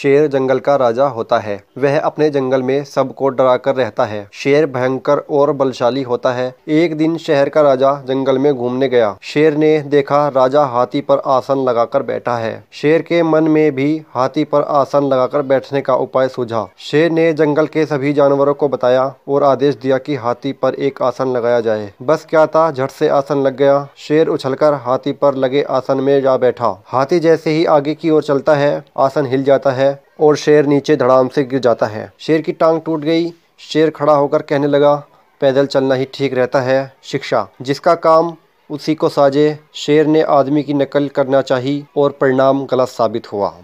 शेर जंगल का राजा होता है वह अपने जंगल में सबको डरा कर रहता है शेर भयंकर और बलशाली होता है एक दिन शहर का राजा जंगल में घूमने गया शेर ने देखा राजा हाथी पर आसन लगाकर बैठा है शेर के मन में भी हाथी पर आसन लगाकर बैठने का उपाय सूझा शेर ने जंगल के सभी जानवरों को बताया और आदेश दिया की हाथी पर एक आसन लगाया जाए बस क्या था झट से आसन लग गया शेर उछल हाथी पर लगे आसन में जा बैठा हाथी जैसे ही आगे की ओर चलता है आसन हिल जाता है और शेर नीचे धड़ाम से गिर जाता है शेर की टांग टूट गई शेर खड़ा होकर कहने लगा पैदल चलना ही ठीक रहता है शिक्षा जिसका काम उसी को साजे शेर ने आदमी की नकल करना चाही और परिणाम गलत साबित हुआ